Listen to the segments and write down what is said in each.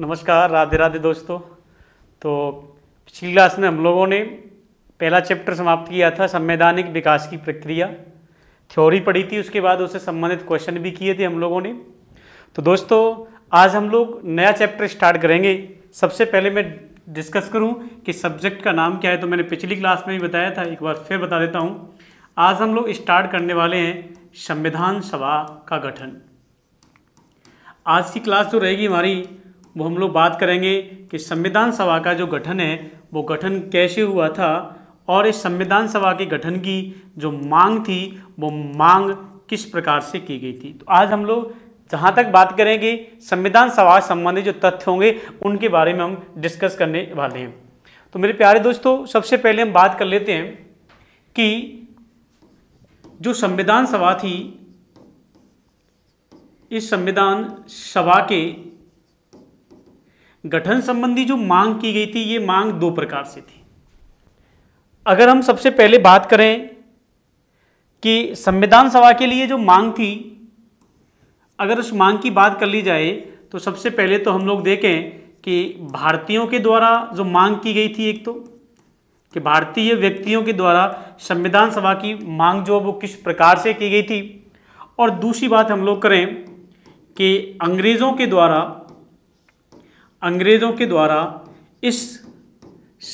नमस्कार राधे राधे दोस्तों तो पिछली क्लास में हम लोगों ने पहला चैप्टर समाप्त किया था संवैधानिक विकास की प्रक्रिया थ्योरी पढ़ी थी उसके बाद उससे संबंधित क्वेश्चन भी किए थे हम लोगों ने तो दोस्तों आज हम लोग नया चैप्टर स्टार्ट करेंगे सबसे पहले मैं डिस्कस करूं कि सब्जेक्ट का नाम क्या है तो मैंने पिछली क्लास में भी बताया था एक बार फिर बता देता हूँ आज हम लोग स्टार्ट करने वाले हैं संविधान सभा का गठन आज की क्लास जो रहेगी हमारी वो हम लोग बात करेंगे कि संविधान सभा का जो गठन है वो गठन कैसे हुआ था और इस संविधान सभा के गठन की जो मांग थी वो मांग किस प्रकार से की गई थी तो आज हम लोग जहाँ तक बात करेंगे संविधान सभा संबंधी जो तथ्य होंगे उनके बारे में हम डिस्कस करने वाले हैं तो मेरे प्यारे दोस्तों सबसे पहले हम बात कर लेते हैं कि जो संविधान सभा थी इस संविधान सभा के गठन संबंधी जो मांग की गई थी ये मांग दो प्रकार से थी अगर हम सबसे पहले बात करें कि संविधान सभा के लिए जो मांग थी अगर उस मांग की बात कर ली जाए तो सबसे पहले तो हम लोग देखें कि भारतीयों के द्वारा जो मांग की गई थी एक तो कि भारतीय व्यक्तियों के द्वारा संविधान सभा की मांग जो वो किस प्रकार से की गई थी और दूसरी बात हम लोग करें कि अंग्रेज़ों के द्वारा अंग्रेजों के द्वारा इस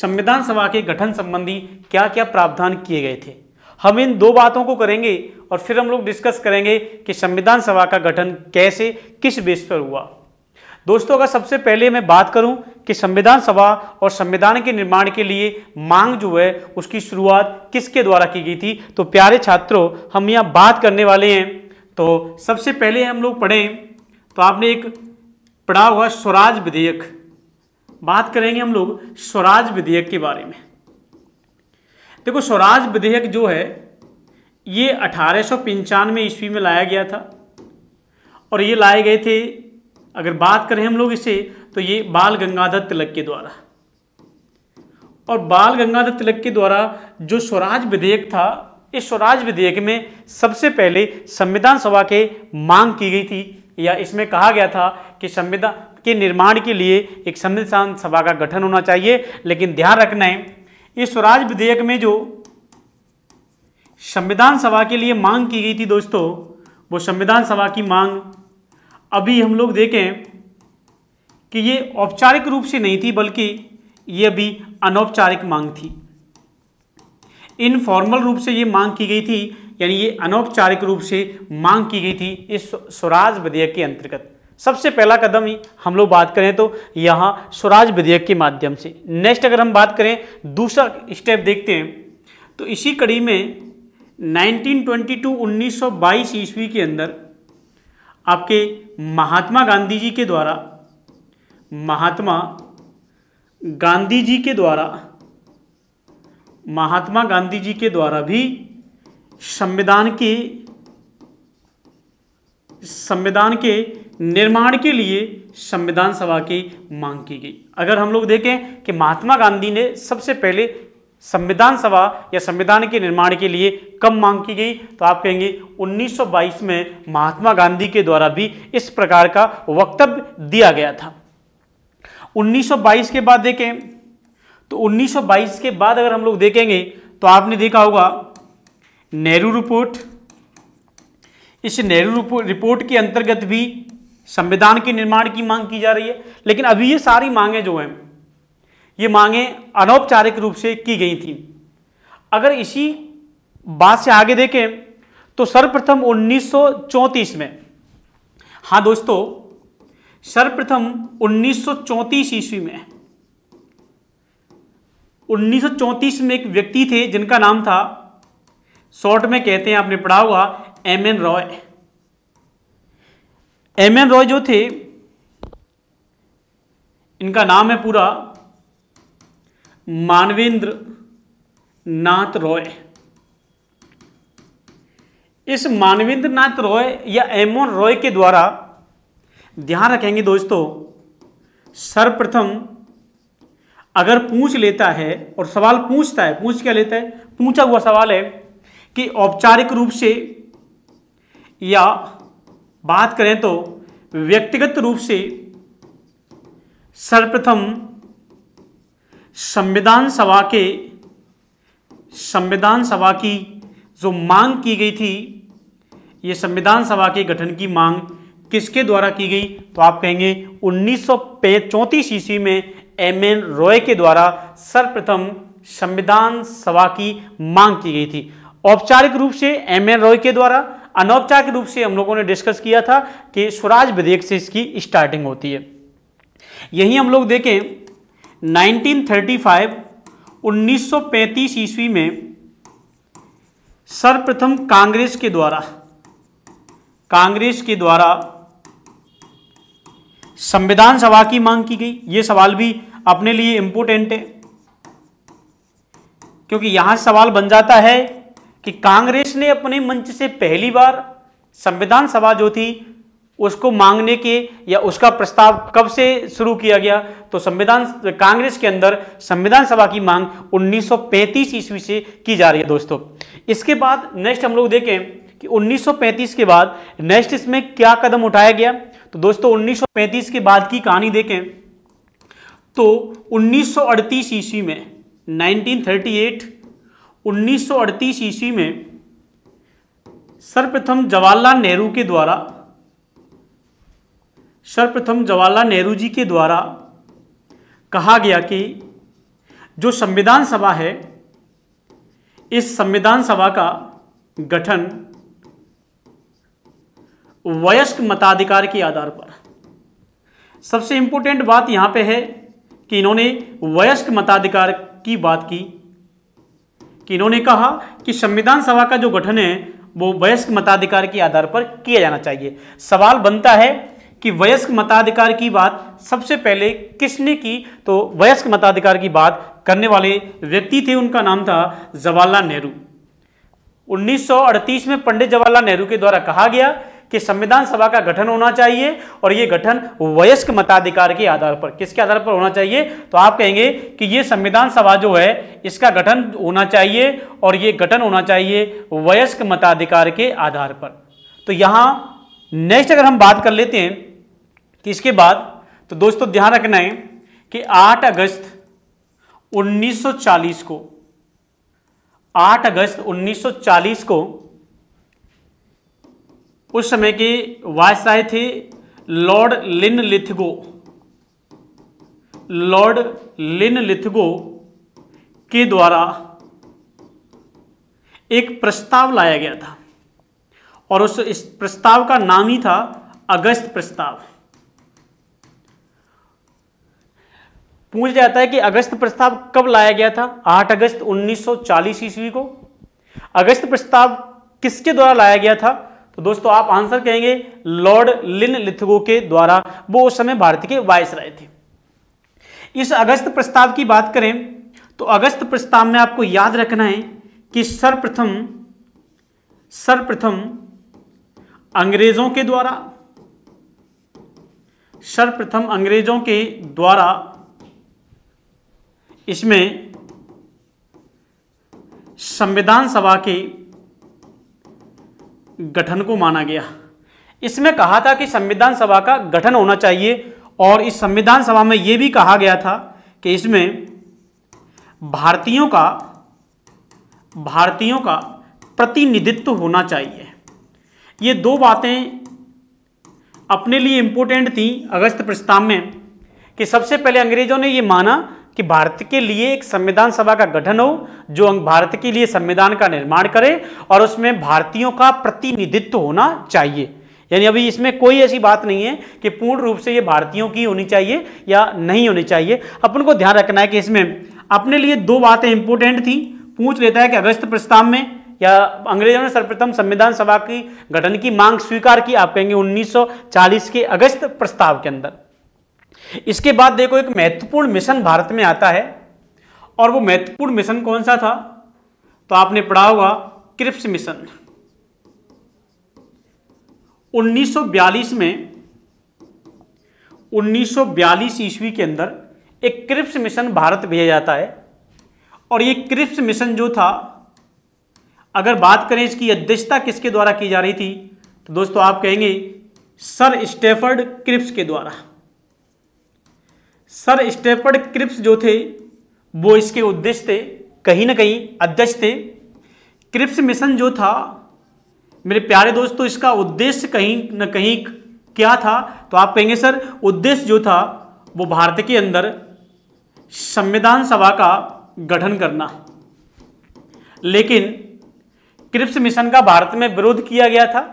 संविधान सभा के गठन संबंधी क्या क्या प्रावधान किए गए थे हम इन दो बातों को करेंगे और फिर हम लोग डिस्कस करेंगे कि संविधान सभा का गठन कैसे किस बेस पर हुआ दोस्तों अगर सबसे पहले मैं बात करूं कि संविधान सभा और संविधान के निर्माण के लिए मांग जो है उसकी शुरुआत किसके द्वारा की गई थी तो प्यारे छात्रों हम यहाँ बात करने वाले हैं तो सबसे पहले हम लोग पढ़ें तो आपने एक पड़ा हुआ स्वराज विधेयक बात करेंगे हम लोग स्वराज विधेयक के बारे में देखो स्वराज विधेयक जो है ये अठारह सौ ईस्वी में लाया गया था और ये लाए गए थे अगर बात करें हम लोग इसे तो ये बाल गंगाधर तिलक के द्वारा और बाल गंगाधर तिलक के द्वारा जो स्वराज विधेयक था इस स्वराज विधेयक में सबसे पहले संविधान सभा के मांग की गई थी या इसमें कहा गया था कि संविधान के निर्माण के लिए एक संविधान सभा का गठन होना चाहिए लेकिन ध्यान रखना है इस स्वराज विधेयक में जो संविधान सभा के लिए मांग की गई थी दोस्तों वो संविधान सभा की मांग अभी हम लोग देखें कि ये औपचारिक रूप से नहीं थी बल्कि ये भी अनौपचारिक मांग थी इनफॉर्मल रूप से ये मांग की गई थी यानी ये अनौपचारिक रूप से मांग की गई थी इस स्वराज विधेयक के अंतर्गत सबसे पहला कदम ही हम लोग बात करें तो यहाँ स्वराज विधेयक के माध्यम से नेक्स्ट अगर हम बात करें दूसरा स्टेप देखते हैं तो इसी कड़ी में 1922 1922 ईस्वी के अंदर आपके महात्मा गांधी जी के द्वारा महात्मा गांधी जी के द्वारा महात्मा गांधी जी के द्वारा भी संविधान के संविधान के निर्माण के लिए संविधान सभा की मांग की गई अगर हम लोग देखें कि महात्मा गांधी ने सबसे पहले संविधान सभा या संविधान के निर्माण के लिए कब मांग की गई तो आप कहेंगे 1922 में महात्मा गांधी के द्वारा भी इस प्रकार का वक्तव्य दिया गया था 1922 के बाद देखें तो 1922 के बाद अगर हम लोग देखेंगे तो आपने देखा होगा नेहरू रिपोर्ट इस नेहरू रिपोर्ट के अंतर्गत भी संविधान के निर्माण की मांग की जा रही है लेकिन अभी ये सारी मांगे जो हैं ये मांगे अनौपचारिक रूप से की गई थी अगर इसी बात से आगे देखें तो सर्वप्रथम 1934 में हाँ दोस्तों सर्वप्रथम 1934 ईस्वी में 1934 में एक व्यक्ति थे जिनका नाम था शॉर्ट में कहते हैं आपने पढ़ा हुआ M N Roy M N Roy जो थे इनका नाम है पूरा मानवेंद्र नाथ रॉय इस मानवेंद्र नाथ रॉय या एमोन रॉय के द्वारा ध्यान रखेंगे दोस्तों सर्वप्रथम अगर पूछ लेता है और सवाल पूछता है पूछ क्या लेता है पूछा हुआ सवाल है कि औपचारिक रूप से या बात करें तो व्यक्तिगत रूप से सर्वप्रथम संविधान सभा के संविधान सभा की जो मांग की गई थी ये संविधान सभा के गठन की मांग किसके द्वारा की गई तो आप कहेंगे उन्नीस सौ ईस्वी में एम एन रॉय के द्वारा सर्वप्रथम संविधान सभा की मांग की गई थी औपचारिक रूप से एम एन रॉय के द्वारा अनौपचारिक रूप से हम लोगों ने डिस्कस किया था कि स्वराज विधेयक से इसकी स्टार्टिंग होती है यही हम लोग देखें 1935 1935 ईस्वी में सर्वप्रथम कांग्रेस के द्वारा कांग्रेस के द्वारा संविधान सभा की मांग की गई यह सवाल भी अपने लिए इंपोर्टेंट है क्योंकि यहां सवाल बन जाता है कि कांग्रेस ने अपने मंच से पहली बार संविधान सभा जो थी उसको मांगने के या उसका प्रस्ताव कब से शुरू किया गया तो संविधान कांग्रेस के अंदर संविधान सभा की मांग 1935 ईस्वी से की जा रही है दोस्तों इसके बाद नेक्स्ट हम लोग देखें कि 1935 के बाद नेक्स्ट इसमें क्या कदम उठाया गया तो दोस्तों 1935 के बाद की कहानी देखें तो 1938 ईस्वी में 1938 1938 ईस्वी में सर्वप्रथम जवाहरलाल नेहरू के द्वारा सर्वप्रथम जवाहरलाल नेहरू जी के द्वारा कहा गया कि जो संविधान सभा है इस संविधान सभा का गठन वयस्क मताधिकार के आधार पर सबसे इंपोर्टेंट बात यहां पे है कि इन्होंने वयस्क मताधिकार की बात की कि इन्होंने कहा कि संविधान सभा का जो गठन है वो वयस्क मताधिकार के आधार पर किया जाना चाहिए सवाल बनता है कि वयस्क मताधिकार की बात सबसे पहले किसने की तो वयस्क मताधिकार की बात करने वाले व्यक्ति थे उनका नाम था जवाहरलाल नेहरू 1938 में पंडित जवाहरलाल नेहरू के द्वारा कहा गया कि संविधान सभा का गठन होना चाहिए और यह गठन वयस्क मताधिकार के आधार पर किसके आधार पर होना चाहिए तो आप कहेंगे कि यह संविधान सभा जो है इसका गठन होना चाहिए और यह गठन होना चाहिए वयस्क मताधिकार के आधार पर तो यहां नेक्स्ट अगर हम बात कर लेते हैं कि तो इसके बाद तो दोस्तों ध्यान रखना है कि आठ अगस्त उन्नीस को आठ अगस्त उन्नीस को उस समय की वायसराय थी lord Linlithgow lord Linlithgow के द्वारा एक प्रस्ताव लाया गया था और उस इस प्रस्ताव का नाम ही था अगस्त प्रस्ताव पूछ जाता है कि अगस्त प्रस्ताव कब लाया गया था 8 अगस्त 1940 ईस्वी को अगस्त प्रस्ताव किसके द्वारा लाया गया था तो दोस्तों आप आंसर कहेंगे लॉर्ड लिन लिथगो के द्वारा वो उस समय भारत के वायस राय थे इस अगस्त प्रस्ताव की बात करें तो अगस्त प्रस्ताव में आपको याद रखना है कि सर्वप्रथम सर्वप्रथम अंग्रेजों के द्वारा सर्वप्रथम अंग्रेजों के द्वारा इसमें संविधान सभा के गठन को माना गया इसमें कहा था कि संविधान सभा का गठन होना चाहिए और इस संविधान सभा में यह भी कहा गया था कि इसमें भारतीयों का भारतीयों का प्रतिनिधित्व होना चाहिए ये दो बातें अपने लिए इंपोर्टेंट थी अगस्त प्रस्ताव में कि सबसे पहले अंग्रेजों ने यह माना कि भारत के लिए एक संविधान सभा का गठन हो जो भारत के लिए संविधान का निर्माण करे और उसमें भारतीयों का प्रतिनिधित्व होना चाहिए यानी अभी इसमें कोई ऐसी बात नहीं है कि पूर्ण रूप से ये भारतीयों की होनी चाहिए या नहीं होनी चाहिए अपन को ध्यान रखना है कि इसमें अपने लिए दो बातें इंपोर्टेंट थी पूछ लेता है कि अगस्त प्रस्ताव में या अंग्रेजों ने सर्वप्रथम संविधान सभा की गठन की मांग स्वीकार की आप कहेंगे 1940 के अगस्त प्रस्ताव के अंदर इसके बाद देखो एक महत्वपूर्ण मिशन भारत में आता है और वो महत्वपूर्ण मिशन कौन सा था तो आपने पढ़ा होगा क्रिप्स मिशन 1942 में 1942 ईस्वी के अंदर एक क्रिप्स मिशन भारत भेजा जाता है और ये क्रिप्स मिशन जो था अगर बात करें इसकी अध्यक्षता किसके द्वारा की जा रही थी तो दोस्तों आप कहेंगे सर स्टेफर्ड क्रिप्स के द्वारा सर स्टेपर्ड क्रिप्स जो थे वो इसके उद्देश्य थे कहीं ना कहीं अध्यक्ष थे क्रिप्स मिशन जो था मेरे प्यारे दोस्तों इसका उद्देश्य कहीं न कहीं क्या था तो आप कहेंगे सर उद्देश्य जो था वो भारत के अंदर संविधान सभा का गठन करना लेकिन क्रिप्स मिशन का भारत में विरोध किया गया था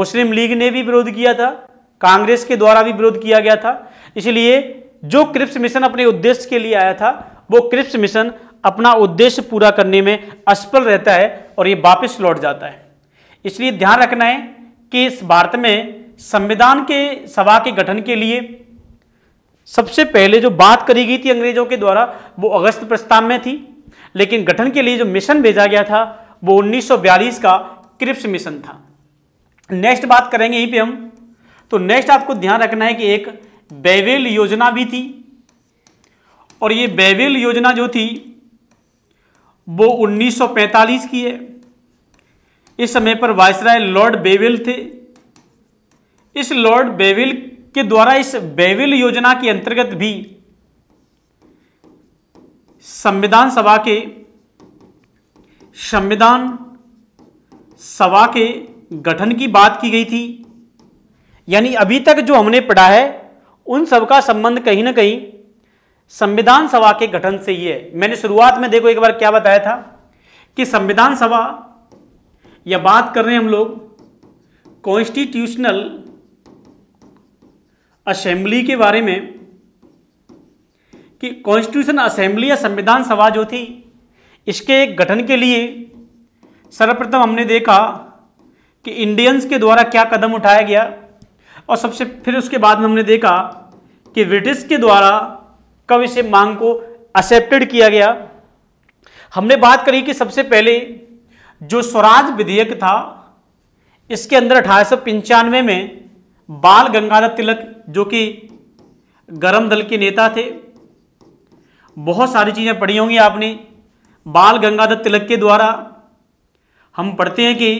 मुस्लिम लीग ने भी विरोध किया था कांग्रेस के द्वारा भी विरोध किया गया था इसलिए जो क्रिप्स मिशन अपने उद्देश्य के लिए आया था वो क्रिप्स मिशन अपना उद्देश्य पूरा करने में असफल रहता है और ये वापस लौट जाता है इसलिए ध्यान रखना है कि इस भारत में संविधान के सभा के गठन के लिए सबसे पहले जो बात करी गई थी अंग्रेजों के द्वारा वो अगस्त प्रस्ताव में थी लेकिन गठन के लिए जो मिशन भेजा गया था वो 1942 का क्रिप्स मिशन था नेक्स्ट बात करेंगे यहीं पे हम तो नेक्स्ट आपको ध्यान रखना है कि एक बेवेल योजना भी थी और ये बेवेल योजना जो थी वो 1945 की है इस समय पर वायसराय लॉर्ड बेवेल थे इस लॉर्ड बेवेल के द्वारा इस बेवेल योजना के अंतर्गत भी संविधान सभा के संविधान सभा के गठन की बात की गई थी यानी अभी तक जो हमने पढ़ा है उन सबका संबंध कहीं ना कहीं संविधान सभा के गठन से ही है मैंने शुरुआत में देखो एक बार क्या बताया था कि संविधान सभा या बात कर रहे हैं हम लोग कॉन्स्टिट्यूशनल असेंबली के बारे में कि कॉन्स्टिट्यूशन असेंबली या संविधान सभा जो थी इसके गठन के लिए सर्वप्रथम हमने देखा कि इंडियंस के द्वारा क्या कदम उठाया गया और सबसे फिर उसके बाद में हमने देखा कि ब्रिटिश के द्वारा कब इसे मांग को एक्सेप्टेड किया गया हमने बात करी कि सबसे पहले जो स्वराज विधेयक था इसके अंदर अठारह में बाल गंगाधर तिलक जो कि गरम दल के नेता थे बहुत सारी चीज़ें पढ़ी होंगी आपने बाल गंगाधर तिलक के द्वारा हम पढ़ते हैं कि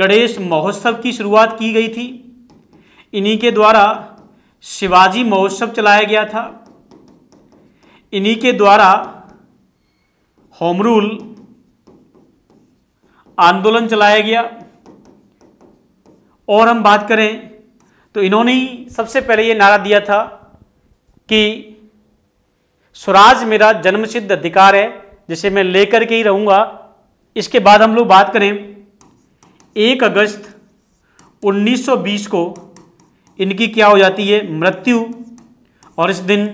गणेश महोत्सव की शुरुआत की गई थी इन्हीं के द्वारा शिवाजी महोत्सव चलाया गया था इन्हीं के द्वारा होमरूल आंदोलन चलाया गया और हम बात करें तो इन्होंने ही सबसे पहले ये नारा दिया था कि स्वराज मेरा जन्मसिद्ध अधिकार है जिसे मैं लेकर के ही रहूँगा इसके बाद हम लोग बात करें एक अगस्त 1920 को इनकी क्या हो जाती है मृत्यु और इस दिन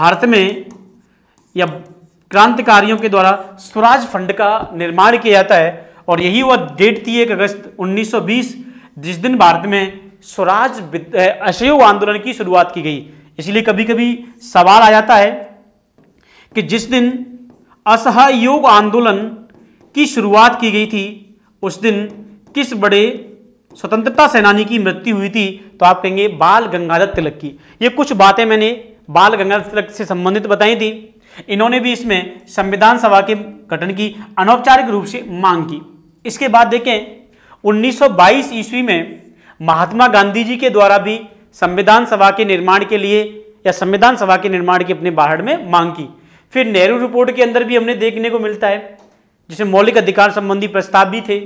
भारत में या क्रांतिकारियों के द्वारा स्वराज फंड का निर्माण किया जाता है और यही वह डेट थी एक अगस्त 1920 जिस दिन भारत में स्वराज असहयोग आंदोलन की शुरुआत की गई इसलिए कभी कभी सवाल आ जाता है कि जिस दिन असहयोग आंदोलन की शुरुआत की गई थी उस दिन किस बड़े स्वतंत्रता सेनानी की मृत्यु हुई थी तो आप कहेंगे बाल गंगाधर तिलक की ये कुछ बातें मैंने बाल गंगाधर तिलक से संबंधित बताई थी इन्होंने भी इसमें संविधान सभा के गठन की अनौपचारिक रूप से मांग की इसके बाद देखें 1922 ईस्वी में महात्मा गांधी जी के द्वारा भी संविधान सभा के निर्माण के लिए या संविधान सभा के निर्माण की अपने बाहर में मांग की फिर नेहरू रिपोर्ट के अंदर भी हमने देखने को मिलता है जिसमें मौलिक अधिकार संबंधी प्रस्ताव भी थे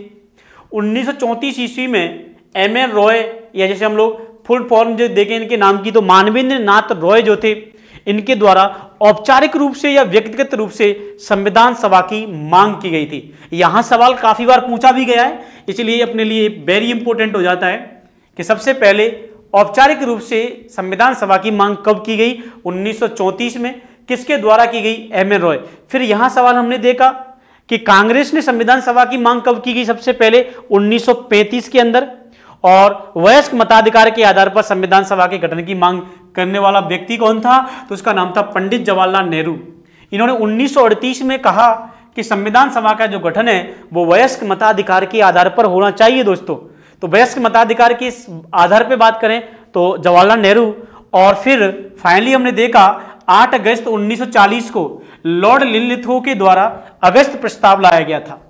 1934 ईस्वी में एम एन रॉय या जैसे हम लोग फुल फॉर्म जो देखें इनके नाम की तो मानवेंद्र नाथ रॉय जो थे इनके द्वारा औपचारिक रूप से या व्यक्तिगत रूप से संविधान सभा की मांग की गई थी यहां सवाल काफी बार पूछा भी गया है इसलिए अपने लिए वेरी इंपॉर्टेंट हो जाता है कि सबसे पहले औपचारिक रूप से संविधान सभा की मांग कब की गई 1934 में किसके द्वारा की गई एम एन रॉय फिर यहां सवाल हमने देखा कि कांग्रेस ने संविधान सभा की मांग कब की गई सबसे पहले 1935 के अंदर और वयस्क मताधिकार के आधार पर संविधान सभा के गठन की मांग करने वाला व्यक्ति कौन था तो उसका नाम था पंडित जवाहरलाल नेहरू इन्होंने उन्नीस में कहा कि संविधान सभा का जो गठन है वो वयस्क मताधिकार के आधार पर होना चाहिए दोस्तों तो वयस्क मताधिकार के आधार पर बात करें तो जवाहरलाल नेहरू और फिर फाइनली हमने देखा 8 अगस्त 1940 को लॉर्ड लिनलिथो के द्वारा अगस्त प्रस्ताव लाया गया था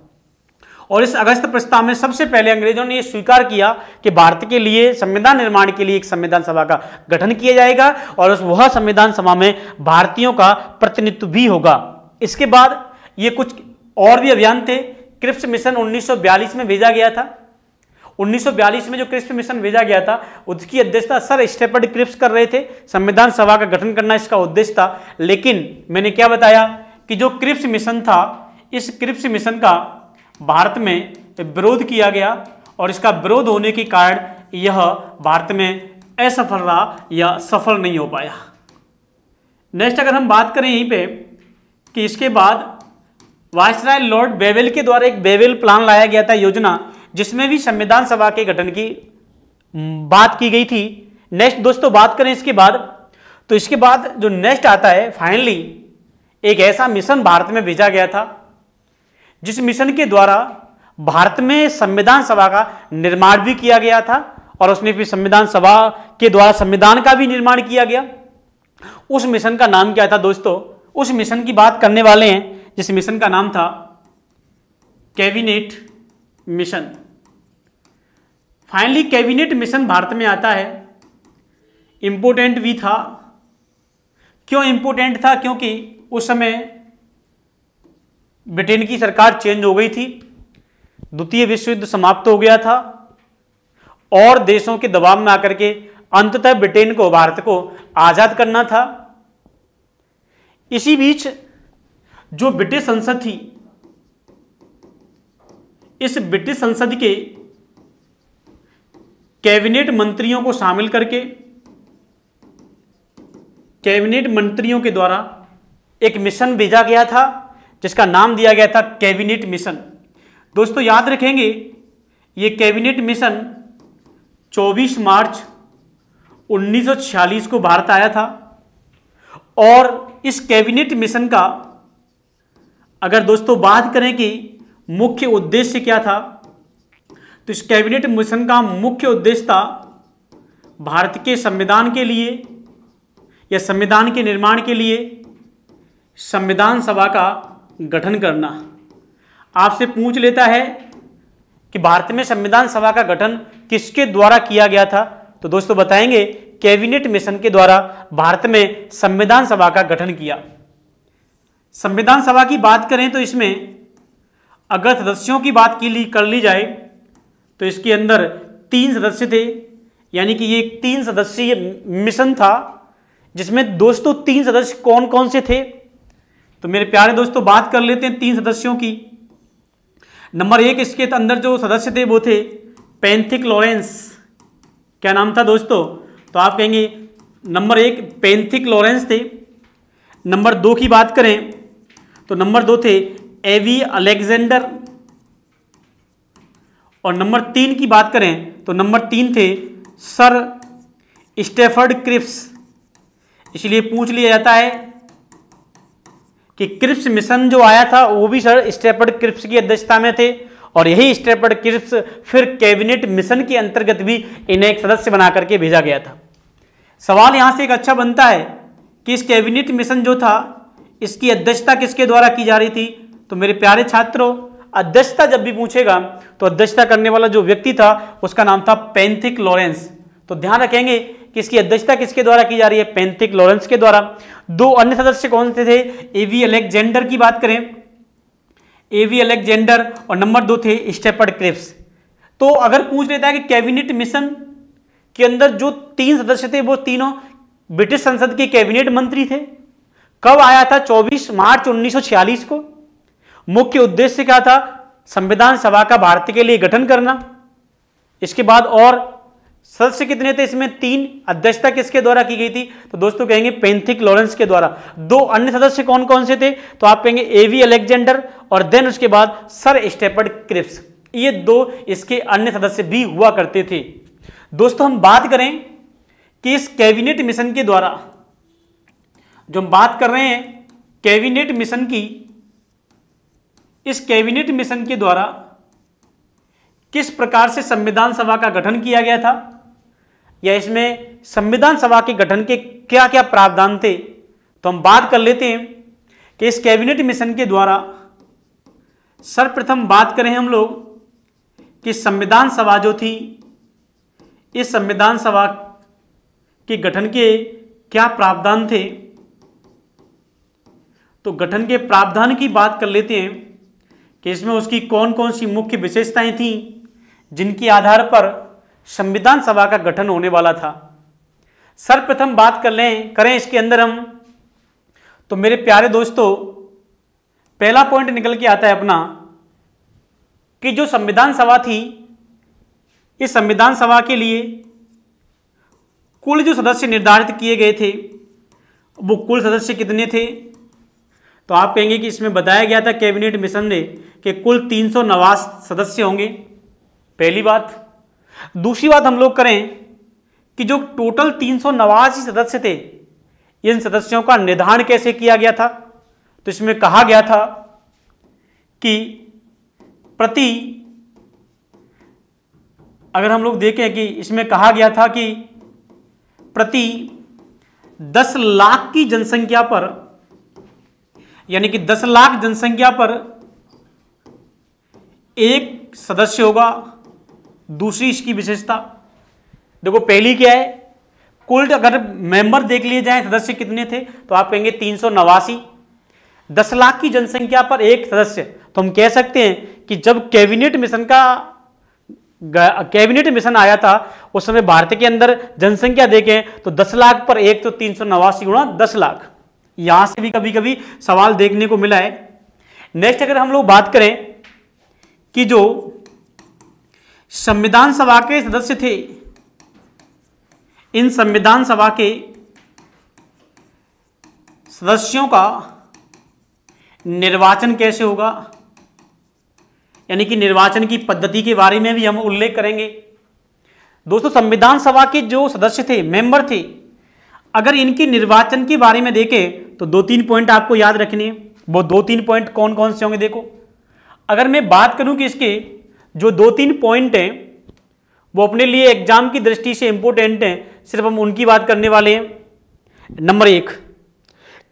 और इस अगस्त प्रस्ताव में सबसे पहले अंग्रेजों ने यह स्वीकार किया कि भारत के लिए संविधान निर्माण के लिए एक संविधान सभा का गठन किया जाएगा और उस वह संविधान सभा में भारतीयों का प्रतिनिधित्व भी होगा इसके बाद ये कुछ और भी अभियान थे क्रिप्स मिशन 1942 में भेजा गया था 1942 में जो क्रिप्स मिशन भेजा गया था उसकी अध्यक्षता सर स्टेफर्ड क्रिप्स कर रहे थे संविधान सभा का गठन करना इसका उद्देश्य था लेकिन मैंने क्या बताया कि जो क्रिप्स मिशन था इस क्रिप्स मिशन का भारत में विरोध किया गया और इसका विरोध होने के कारण यह भारत में असफल रहा या सफल नहीं हो पाया नेक्स्ट अगर हम बात करें यहीं पे कि इसके बाद वायसराय लॉर्ड बेवेल के द्वारा एक बेवेल प्लान लाया गया था योजना जिसमें भी संविधान सभा के गठन की बात की गई थी नेक्स्ट दोस्तों बात करें इसके बाद तो इसके बाद जो नेक्स्ट आता है फाइनली एक ऐसा मिशन भारत में भेजा गया था जिस मिशन के द्वारा भारत में संविधान सभा का निर्माण भी किया गया था और उसने फिर संविधान सभा के द्वारा संविधान का भी निर्माण किया गया उस मिशन का नाम क्या था दोस्तों उस मिशन की बात करने वाले हैं जिस मिशन का नाम था cabinet mission finally cabinet mission Bharat में आता है इम्पोर्टेंट भी था क्यों इम्पोर्टेंट था क्योंकि उस समय ब्रिटेन की सरकार चेंज हो गई थी द्वितीय विश्व युद्ध समाप्त हो गया था और देशों के दबाव में आकर के अंततः ब्रिटेन को भारत को आज़ाद करना था इसी बीच जो ब्रिटिश संसद थी इस ब्रिटिश संसद के कैबिनेट मंत्रियों को शामिल करके कैबिनेट मंत्रियों के द्वारा एक मिशन भेजा गया था जिसका नाम दिया गया था कैबिनेट मिशन दोस्तों याद रखेंगे ये कैबिनेट मिशन 24 मार्च 1946 को भारत आया था और इस कैबिनेट मिशन का अगर दोस्तों बात करें कि मुख्य उद्देश्य क्या था तो इस कैबिनेट मिशन का मुख्य उद्देश्य था भारत के संविधान के लिए या संविधान के निर्माण के लिए संविधान सभा का गठन करना आपसे पूछ लेता है कि भारत में संविधान सभा का गठन किसके द्वारा किया गया था तो दोस्तों बताएंगे कैबिनेट मिशन के द्वारा भारत में संविधान सभा का गठन किया संविधान सभा की बात करें तो इसमें अगर सदस्यों की बात की ली कर ली जाए तो इसके अंदर तीन सदस्य थे यानी कि ये एक तीन सदस्यीय मिशन था जिसमें दोस्तों तीन सदस्य कौन कौन से थे तो मेरे प्यारे दोस्तों बात कर लेते हैं तीन सदस्यों की नंबर एक इसके अंदर जो सदस्य थे वो थे पैंथिक लॉरेंस क्या नाम था दोस्तों तो आप कहेंगे नंबर एक पैंथिक लॉरेंस थे नंबर दो की बात करें तो नंबर दो थे एवी अलेक्जेंडर और नंबर तीन की बात करें तो नंबर तीन थे सर स्टेफर्ड क्रिप्स इसलिए पूछ लिया जाता है कि क्रिप्स मिशन जो आया था वो भी सर स्टेफर्ड क्रिप्स की अध्यक्षता में थे और यही स्टेफर्ड क्रिप्स फिर कैबिनेट मिशन के अंतर्गत भी इन्हें एक सदस्य बना करके भेजा गया था सवाल यहां से एक अच्छा बनता है कि इस कैबिनेट मिशन जो था इसकी अध्यक्षता किसके द्वारा की जा रही थी तो मेरे प्यारे छात्रों अध्यक्षता जब भी पूछेगा तो अध्यक्षता करने वाला जो व्यक्ति था उसका नाम था पेंथिक लॉरेंस तो ध्यान रखेंगे कि इसकी अध्यक्षता किसके द्वारा की जा रही है पेंथिक लॉरेंस के द्वारा दो अन्य सदस्य कौन से थे एवी अलेक्जेंडर की बात करें एवी अलेक्जेंडर और नंबर दो थे स्टेपर्ड क्रिप्स तो अगर पूछ लेता है कि कैबिनेट मिशन के अंदर जो तीन सदस्य थे वो तीनों ब्रिटिश संसद के कैबिनेट मंत्री थे कब आया था 24 मार्च 1946 को मुख्य उद्देश्य क्या था संविधान सभा का भारत के लिए गठन करना इसके बाद और सदस्य कितने थे इसमें तीन अध्यक्षता किसके द्वारा की गई थी तो दोस्तों कहेंगे पेंथिक लॉरेंस के द्वारा दो अन्य सदस्य कौन कौन से थे तो आप कहेंगे एवी अलेक्जेंडर और देन उसके बाद सर स्टेपर्ड क्रिप्स ये दो इसके अन्य सदस्य भी हुआ करते थे दोस्तों हम बात करें कि इस कैबिनेट मिशन के द्वारा जो हम बात कर रहे हैं कैबिनेट मिशन की इस कैबिनेट मिशन के द्वारा किस प्रकार से संविधान सभा का गठन किया गया था या इसमें संविधान सभा के गठन के क्या क्या प्रावधान थे तो हम बात कर लेते हैं कि इस कैबिनेट मिशन के द्वारा सर्वप्रथम बात करें हम लोग कि संविधान सभा जो थी इस संविधान सभा के गठन के क्या प्रावधान थे तो गठन के प्रावधान की बात कर लेते हैं कि इसमें उसकी कौन कौन सी मुख्य विशेषताएं थीं जिनके आधार पर संविधान सभा का गठन होने वाला था सर्वप्रथम बात कर लें करें इसके अंदर हम तो मेरे प्यारे दोस्तों पहला पॉइंट निकल के आता है अपना कि जो संविधान सभा थी इस संविधान सभा के लिए कुल जो सदस्य निर्धारित किए गए थे वो कुल सदस्य कितने थे तो आप कहेंगे कि इसमें बताया गया था कैबिनेट मिशन ने कि कुल तीन सदस्य होंगे पहली बात दूसरी बात हम लोग करें कि जो टोटल तीन सदस्य थे इन सदस्यों का निर्धारण कैसे किया गया था तो इसमें कहा गया था कि प्रति अगर हम लोग देखें कि इसमें कहा गया था कि प्रति दस लाख की जनसंख्या पर यानी कि 10 लाख जनसंख्या पर एक सदस्य होगा दूसरी इसकी विशेषता देखो पहली क्या है कुल अगर मेंबर देख लिए जाए सदस्य कितने थे तो आप कहेंगे तीन सौ नवासी दस लाख की जनसंख्या पर एक सदस्य तो हम कह सकते हैं कि जब कैबिनेट मिशन का कैबिनेट मिशन आया था उस समय भारत के अंदर जनसंख्या देखें तो दस लाख पर एक तो तीन सौ नवासी गुणा दस लाख यहां से भी कभी कभी सवाल देखने को मिला है नेक्स्ट अगर हम लोग बात करें कि जो संविधान सभा के सदस्य थे इन संविधान सभा के सदस्यों का निर्वाचन कैसे होगा यानी कि निर्वाचन की पद्धति के बारे में भी हम उल्लेख करेंगे दोस्तों संविधान सभा के जो सदस्य थे मेंबर थे अगर इनकी निर्वाचन के बारे में देखें तो दो तीन पॉइंट आपको याद रखने वो दो तीन पॉइंट कौन कौन से होंगे देखो अगर मैं बात करूं कि इसके जो दो तीन पॉइंट हैं वो अपने लिए एग्जाम की दृष्टि से इंपोर्टेंट हैं सिर्फ हम उनकी बात करने वाले हैं नंबर एक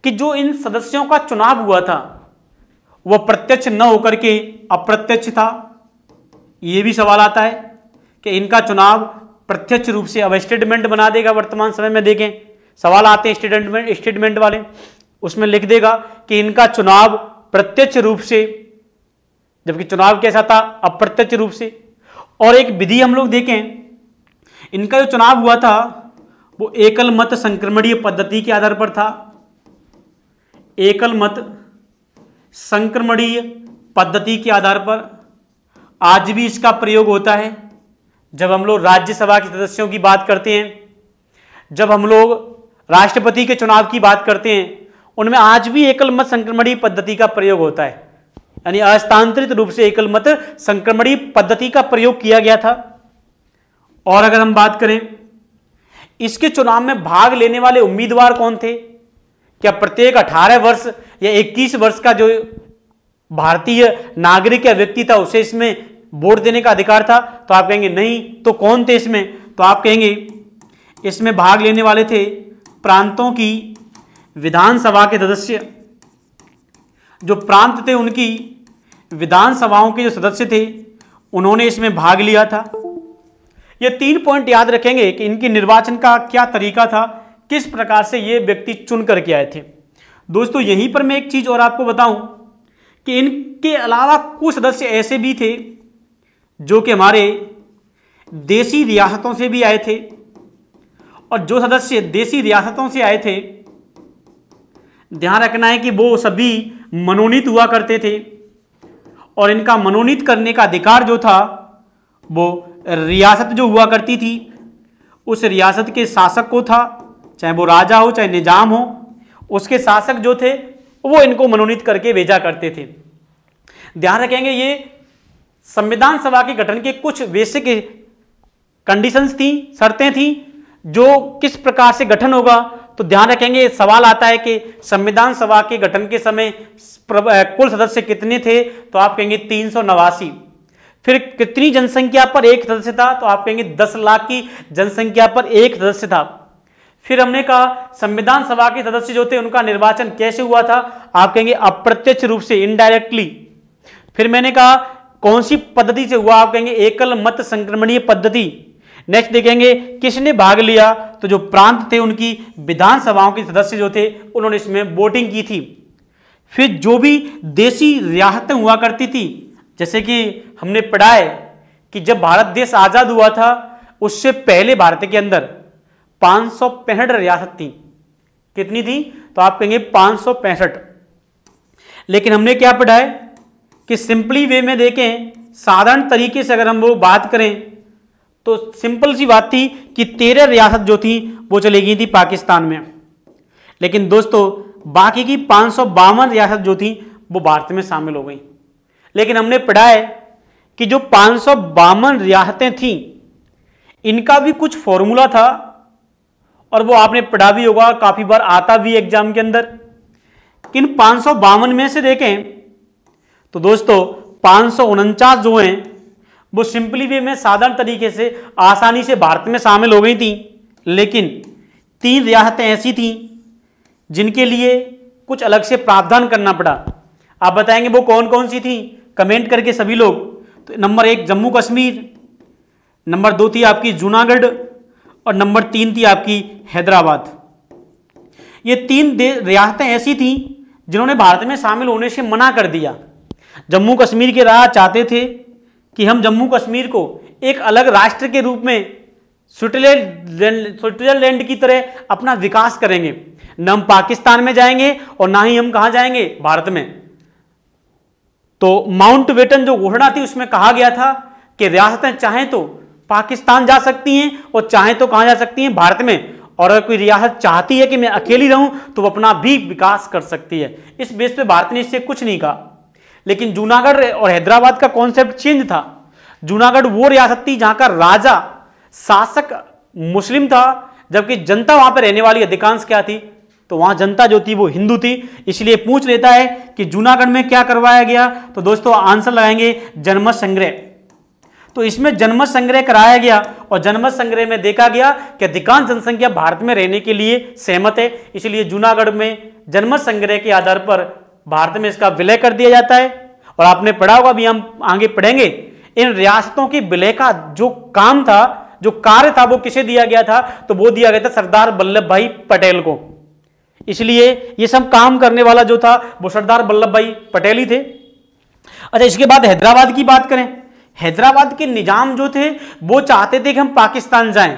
कि जो इन सदस्यों का चुनाव हुआ था वह प्रत्यक्ष न होकर के अप्रत्यक्ष था ये भी सवाल आता है कि इनका चुनाव प्रत्यक्ष रूप से अब स्टेटमेंट बना देगा वर्तमान समय में देखें सवाल आते हैं स्टेटमेंट स्टेटमेंट वाले उसमें लिख देगा कि इनका चुनाव प्रत्यक्ष रूप से जबकि चुनाव कैसा था अप्रत्यक्ष रूप से और एक विधि हम लोग देखें इनका जो चुनाव हुआ था वो एकल मत संक्रमणीय पद्धति के आधार पर था एकल मत संक्रमणीय पद्धति के आधार पर आज भी इसका प्रयोग होता है जब हम लोग राज्यसभा के सदस्यों की बात करते हैं जब हम लोग राष्ट्रपति के चुनाव की बात करते हैं उनमें आज भी एकल मत संक्रमणी पद्धति का प्रयोग होता है यानी अस्थान्तरित रूप से एकल मत संक्रमणी पद्धति का प्रयोग किया गया था और अगर हम बात करें इसके चुनाव में भाग लेने वाले उम्मीदवार कौन थे क्या प्रत्येक 18 वर्ष या 21 वर्ष का जो भारतीय नागरिक या व्यक्ति था उसे इसमें वोट देने का अधिकार था तो आप कहेंगे नहीं तो कौन थे इसमें तो आप कहेंगे इसमें भाग लेने वाले थे प्रांतों की विधानसभा के सदस्य जो प्रांत थे उनकी विधानसभाओं के जो सदस्य थे उन्होंने इसमें भाग लिया था ये तीन पॉइंट याद रखेंगे कि इनकी निर्वाचन का क्या तरीका था किस प्रकार से ये व्यक्ति चुन करके आए थे दोस्तों यहीं पर मैं एक चीज़ और आपको बताऊं कि इनके अलावा कुछ सदस्य ऐसे भी थे जो कि हमारे देसी रियासतों से भी आए थे और जो सदस्य देसी रियासतों से आए थे ध्यान रखना है कि वो सभी मनोनीत हुआ करते थे और इनका मनोनीत करने का अधिकार जो था वो रियासत जो हुआ करती थी उस रियासत के शासक को था चाहे वो राजा हो चाहे निजाम हो उसके शासक जो थे वो इनको मनोनीत करके भेजा करते थे ध्यान रखेंगे ये संविधान सभा के गठन के कुछ बेसिक कंडीशंस थी शर्तें थी जो किस प्रकार से गठन होगा तो ध्यान रखेंगे सवाल आता है कि संविधान सभा के गठन के समय कुल सदस्य कितने थे तो आप कहेंगे तीन फिर कितनी जनसंख्या पर एक सदस्य था तो आप कहेंगे दस लाख की जनसंख्या पर एक सदस्य था फिर हमने कहा संविधान सभा के सदस्य जो थे उनका निर्वाचन कैसे हुआ था आप कहेंगे अप्रत्यक्ष रूप से इनडायरेक्टली फिर मैंने कहा कौन सी पद्धति से हुआ आप कहेंगे एकल मत संक्रमणीय पद्धति नेक्स्ट देखेंगे किसने भाग लिया तो जो प्रांत थे उनकी विधानसभाओं के सदस्य जो थे उन्होंने इसमें वोटिंग की थी फिर जो भी देशी रियातें हुआ करती थी जैसे कि हमने पढ़ाए कि जब भारत देश आज़ाद हुआ था उससे पहले भारत के अंदर पाँच सौ पैंसठ रियासत थी कितनी थी तो आप कहेंगे पाँच सौ पैंसठ लेकिन हमने क्या पढ़ाए कि सिंपली वे में देखें साधारण तरीके से अगर हम वो बात करें तो सिंपल सी बात थी कि तेरह रियासत जो थी वो चली गई थी पाकिस्तान में लेकिन दोस्तों बाकी की पाँच रियासत जो थी वो भारत में शामिल हो गई लेकिन हमने पढ़ा है कि जो पाँच रियासतें थीं इनका भी कुछ फॉर्मूला था और वो आपने पढ़ा भी होगा काफ़ी बार आता भी एग्जाम के अंदर किन पाँच में से देखें तो दोस्तों पाँच जो हैं वो सिंपली वे में साधारण तरीके से आसानी से भारत में शामिल हो गई थी लेकिन तीन रियातें ऐसी थीं जिनके लिए कुछ अलग से प्रावधान करना पड़ा आप बताएंगे वो कौन कौन सी थी कमेंट करके सभी लोग तो नंबर एक जम्मू कश्मीर नंबर दो थी आपकी जूनागढ़ और नंबर तीन थी आपकी हैदराबाद ये तीन रियातें ऐसी थीं जिन्होंने भारत में शामिल होने से मना कर दिया जम्मू कश्मीर के राह चाहते थे कि हम जम्मू कश्मीर को एक अलग राष्ट्र के रूप में स्विट्जरलैंड स्विट्जरलैंड की तरह अपना विकास करेंगे न हम पाकिस्तान में जाएंगे और ना ही हम कहाँ जाएंगे भारत में तो माउंट वेटन जो घोषणा थी उसमें कहा गया था कि रियासतें चाहें तो पाकिस्तान जा सकती हैं और चाहें तो कहां जा सकती हैं भारत में और अगर कोई रियासत चाहती है कि मैं अकेली रहूं तो वो अपना भी विकास कर सकती है इस बेस पे भारत ने इससे कुछ नहीं कहा लेकिन जूनागढ़ और हैदराबाद का कॉन्सेप्ट चेंज था जूनागढ़ वो रियासत थी जहां का राजा शासक मुस्लिम था जबकि जनता वहां पर रहने वाली अधिकांश क्या थी तो वहां जनता जो थी वो हिंदू थी इसलिए पूछ लेता है कि जूनागढ़ में क्या करवाया गया तो दोस्तों आंसर लगाएंगे जन्म संग्रह तो इसमें जन्म संग्रह कराया गया और जन्म संग्रह में देखा गया कि अधिकांश जनसंख्या भारत में रहने के लिए सहमत है इसलिए जूनागढ़ में जन्म संग्रह के आधार पर भारत में इसका विलय कर दिया जाता है और आपने पढ़ा होगा अभी हम आगे पढ़ेंगे इन रियासतों की विलय का जो काम था जो कार्य था वो किसे दिया गया था तो वो दिया गया था सरदार वल्लभ भाई पटेल को इसलिए ये सब काम करने वाला जो था वो सरदार वल्लभ भाई पटेल ही थे अच्छा इसके बाद हैदराबाद की बात करें हैदराबाद के निजाम जो थे वो चाहते थे कि हम पाकिस्तान जाएं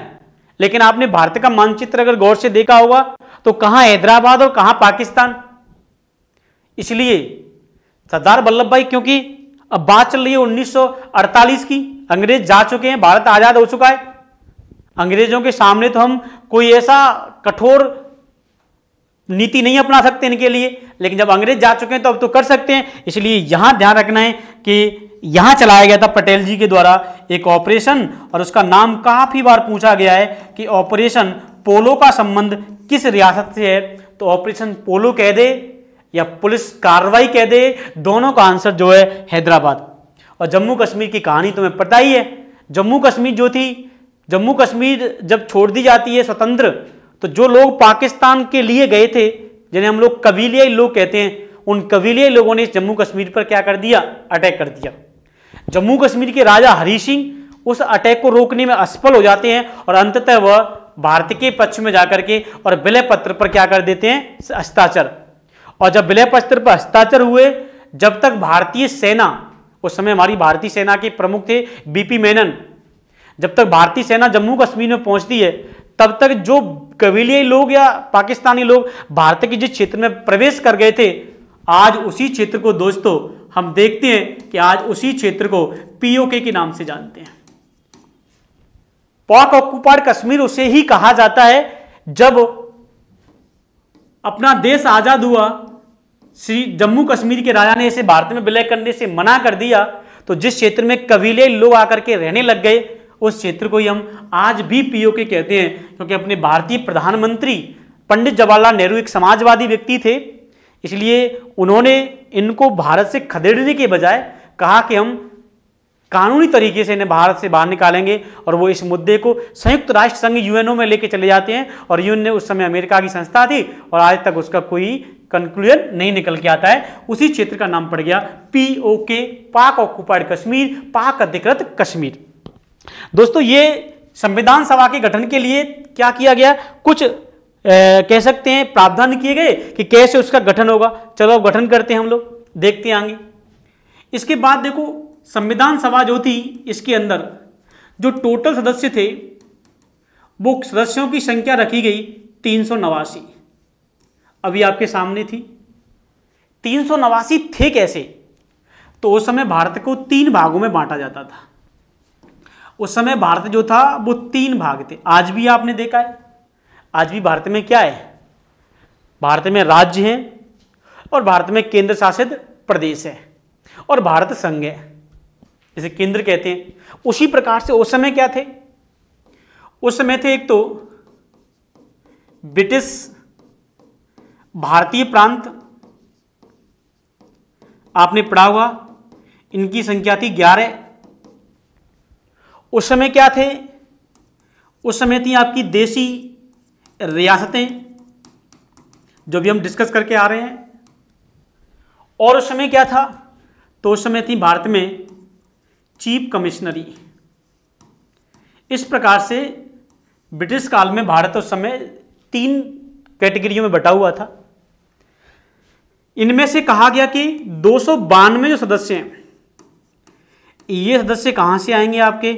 लेकिन आपने भारत का मानचित्र अगर गौर से देखा होगा तो कहां हैदराबाद और कहां पाकिस्तान इसलिए सरदार वल्लभ भाई क्योंकि अब बात चल रही है 1948 की अंग्रेज जा चुके हैं भारत आज़ाद हो चुका है अंग्रेजों के सामने तो हम कोई ऐसा कठोर नीति नहीं अपना सकते इनके लिए लेकिन जब अंग्रेज जा चुके हैं तो अब तो कर सकते हैं इसलिए यहां ध्यान रखना है कि यहां चलाया गया था पटेल जी के द्वारा एक ऑपरेशन और उसका नाम काफ़ी बार पूछा गया है कि ऑपरेशन पोलो का संबंध किस रियासत से है तो ऑपरेशन पोलो कह दे या पुलिस कार्रवाई कह दे दोनों का आंसर जो है हैदराबाद और जम्मू कश्मीर की कहानी तुम्हें पता ही है जम्मू कश्मीर जो थी जम्मू कश्मीर जब छोड़ दी जाती है स्वतंत्र तो जो लोग पाकिस्तान के लिए गए थे जिन्हें हम लोग कबीलियाई लोग कहते हैं उन कबीलियाई लोगों ने जम्मू कश्मीर पर क्या कर दिया अटैक कर दिया जम्मू कश्मीर के राजा हरी सिंह उस अटैक को रोकने में असफल हो जाते हैं और अंततः वह भारत के पक्ष में जाकर के और विलय पत्र पर क्या कर देते हैं हस्ताक्षर और जब विलय पत्र पर हस्ताक्षर हुए जब तक भारतीय सेना उस समय हमारी भारतीय सेना के प्रमुख थे बीपी मेनन जब तक भारतीय सेना जम्मू कश्मीर में पहुंचती है तब तक जो कबीलियाई लोग या पाकिस्तानी लोग भारत के जिस क्षेत्र में प्रवेश कर गए थे आज उसी क्षेत्र को दोस्तों हम देखते हैं कि आज उसी क्षेत्र को पीओके के नाम से जानते हैं पॉक ऑक्युपाइड कश्मीर उसे ही कहा जाता है जब अपना देश आज़ाद हुआ श्री जम्मू कश्मीर के राजा ने इसे भारत में विलय करने से मना कर दिया तो जिस क्षेत्र में कबीले लोग आकर के रहने लग गए उस क्षेत्र को ही हम आज भी पीओके कहते हैं क्योंकि अपने भारतीय प्रधानमंत्री पंडित जवाहरलाल नेहरू एक समाजवादी व्यक्ति थे इसलिए उन्होंने इनको भारत से खदेड़ने के बजाय कहा कि हम कानूनी तरीके से इन्हें भारत से बाहर निकालेंगे और वो इस मुद्दे को संयुक्त राष्ट्र संघ यूएनओ में लेके चले जाते हैं और यूएन ने उस समय अमेरिका की संस्था थी और आज तक उसका कोई कंक्लूजन नहीं निकल के आता है उसी क्षेत्र का नाम पड़ गया पीओके पाक ऑक्युपाइड कश्मीर पाक अधिकृत कश्मीर दोस्तों ये संविधान सभा के गठन के लिए क्या किया गया कुछ ए, कह सकते हैं प्रावधान किए गए कि कैसे उसका गठन होगा चलो गठन करते हैं हम लोग देखते आएंगे इसके बाद देखो संविधान सभा जो थी इसके अंदर जो टोटल सदस्य थे वो सदस्यों की संख्या रखी गई तीन सौ नवासी अभी आपके सामने थी तीन सौ नवासी थे कैसे तो उस समय भारत को तीन भागों में बांटा जाता था उस समय भारत जो था वो तीन भाग थे आज भी आपने देखा है आज भी भारत में क्या है भारत में राज्य हैं और भारत में केंद्र शासित प्रदेश है और भारत संघ है जिसे केंद्र कहते हैं उसी प्रकार से उस समय क्या थे उस समय थे एक तो ब्रिटिश भारतीय प्रांत आपने पढ़ा हुआ इनकी संख्या थी ग्यारह उस समय क्या थे उस समय थी आपकी देसी रियासतें जो भी हम डिस्कस करके आ रहे हैं और उस समय क्या था तो उस समय थी भारत में चीफ कमिश्नरी इस प्रकार से ब्रिटिश काल में भारत उस समय तीन कैटेगरियों में बटा हुआ था इनमें से कहा गया कि दो जो सदस्य हैं ये सदस्य कहां से आएंगे आपके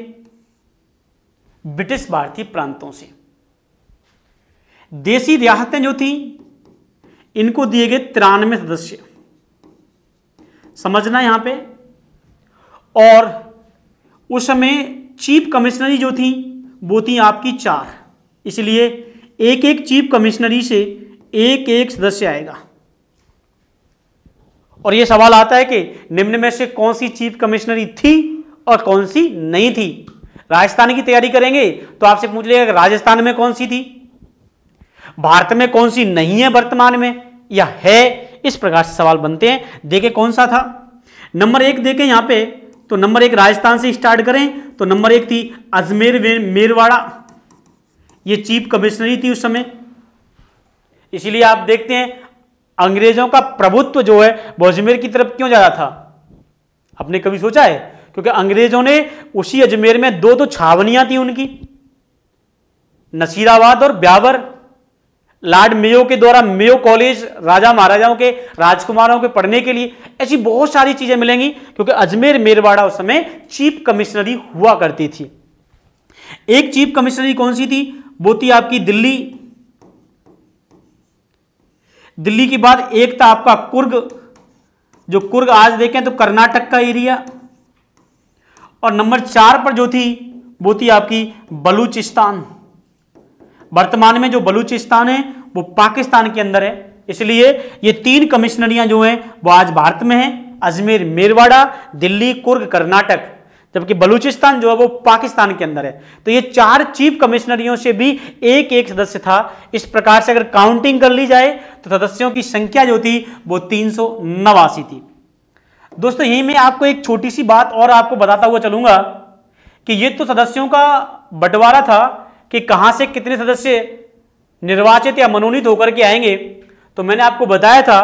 ब्रिटिश भारतीय प्रांतों से देसी रियासतें जो थी इनको दिए गए तिरानवे सदस्य समझना यहां पे और उस समय चीफ कमिश्नरी जो थी वो थी आपकी चार इसलिए एक एक चीफ कमिश्नरी से एक एक सदस्य आएगा और ये सवाल आता है कि निम्न में से कौन सी चीफ कमिश्नरी थी और कौन सी नहीं थी राजस्थान की तैयारी करेंगे तो आपसे पूछ लिया राजस्थान में कौन सी थी भारत में कौन सी नहीं है वर्तमान में या है इस प्रकार से सवाल बनते हैं देखे कौन सा था नंबर एक देखे यहां पे तो नंबर एक राजस्थान से स्टार्ट करें तो नंबर एक थी अजमेर मेरवाड़ा ये चीफ कमिश्नरी थी उस समय इसीलिए आप देखते हैं अंग्रेजों का प्रभुत्व जो है वो अजमेर की तरफ क्यों ज्यादा था आपने कभी सोचा है क्योंकि अंग्रेजों ने उसी अजमेर में दो दो छावनियां थी उनकी नसीराबाद और ब्यावर लॉर्ड मेयो के द्वारा मेयो कॉलेज राजा महाराजाओं के राजकुमारों के पढ़ने के लिए ऐसी बहुत सारी चीजें मिलेंगी क्योंकि अजमेर मेरवाड़ा उस समय चीफ कमिश्नरी हुआ करती थी एक चीफ कमिश्नरी कौन सी थी वो थी आपकी दिल्ली दिल्ली के बाद एक था आपका कुर्ग जो कुर्ग आज देखें तो कर्नाटक का एरिया और नंबर चार पर जो थी वो थी आपकी बलूचिस्तान वर्तमान में जो बलूचिस्तान है वो पाकिस्तान के अंदर है इसलिए ये तीन कमिश्नरियां जो हैं वो आज भारत में हैं अजमेर मेरवाड़ा दिल्ली कुर्ग कर्नाटक जबकि बलूचिस्तान जो है वो पाकिस्तान के अंदर है तो ये चार चीफ कमिश्नरियों से भी एक एक सदस्य था इस प्रकार से अगर काउंटिंग कर ली जाए तो सदस्यों की संख्या जो थी वो तीन थी दोस्तों यही मैं आपको एक छोटी सी बात और आपको बताता हुआ चलूंगा कि ये तो सदस्यों का बंटवारा था कि कहाँ से कितने सदस्य निर्वाचित या मनोनीत होकर के आएंगे तो मैंने आपको बताया था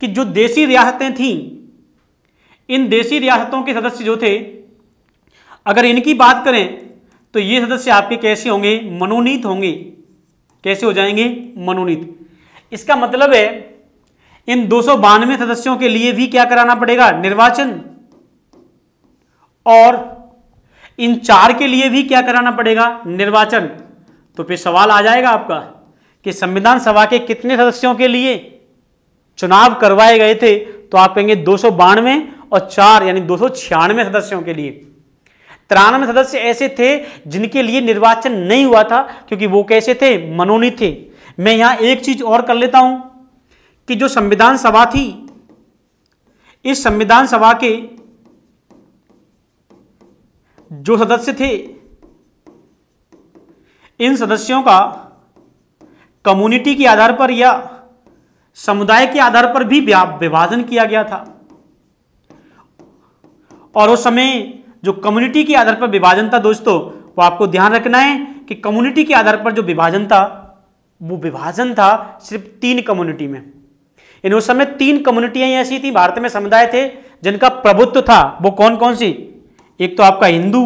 कि जो देसी रियासतें थीं इन देसी रियासतों के सदस्य जो थे अगर इनकी बात करें तो ये सदस्य आपके कैसे होंगे मनोनीत होंगे कैसे हो जाएंगे मनोनीत इसका मतलब है इन दो सदस्यों के लिए भी क्या कराना पड़ेगा निर्वाचन और इन चार के लिए भी क्या कराना पड़ेगा निर्वाचन तो फिर सवाल आ जाएगा आपका कि संविधान सभा के कितने सदस्यों के लिए चुनाव करवाए गए थे तो आप कहेंगे दो और चार यानी दो सदस्यों के लिए तिरानवे सदस्य ऐसे थे जिनके लिए निर्वाचन नहीं हुआ था क्योंकि वो कैसे थे मनोनीत थे मैं यहां एक चीज और कर लेता हूं कि जो संविधान सभा थी इस संविधान सभा के जो सदस्य थे इन सदस्यों का कम्युनिटी के आधार पर या समुदाय के आधार पर भी विभाजन किया गया था और उस समय जो कम्युनिटी के आधार पर विभाजन था दोस्तों वो आपको ध्यान रखना है कि कम्युनिटी के आधार पर जो विभाजन था वो विभाजन था सिर्फ तीन कम्युनिटी में इन उस समय तीन कम्युनिटियां ऐसी थी भारत में समुदाय थे जिनका प्रभुत्व था वो कौन कौन सी एक तो आपका हिंदू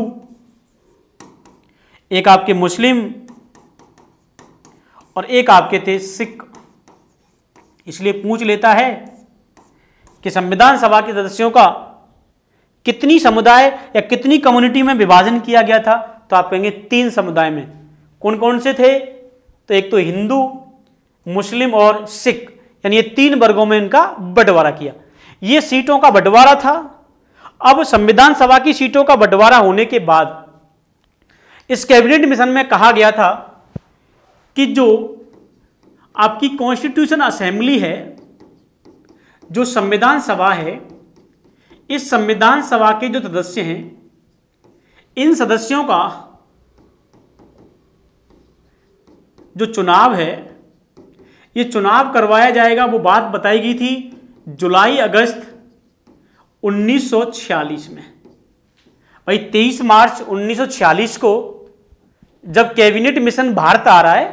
एक आपके मुस्लिम और एक आपके थे सिख इसलिए पूछ लेता है कि संविधान सभा के सदस्यों का कितनी समुदाय या कितनी कम्युनिटी में विभाजन किया गया था तो आप कहेंगे तीन समुदाय में कौन कौन से थे तो एक तो हिंदू मुस्लिम और सिख यानी ये तीन वर्गों में इनका बंटवारा किया ये सीटों का बंटवारा था अब संविधान सभा की सीटों का बंटवारा होने के बाद इस कैबिनेट मिशन में कहा गया था कि जो आपकी कॉन्स्टिट्यूशन असेंबली है जो संविधान सभा है इस संविधान सभा के जो सदस्य हैं इन सदस्यों का जो चुनाव है ये चुनाव करवाया जाएगा वो बात बताई गई थी जुलाई अगस्त 1946 में भाई 23 मार्च 1946 को जब कैबिनेट मिशन भारत आ रहा है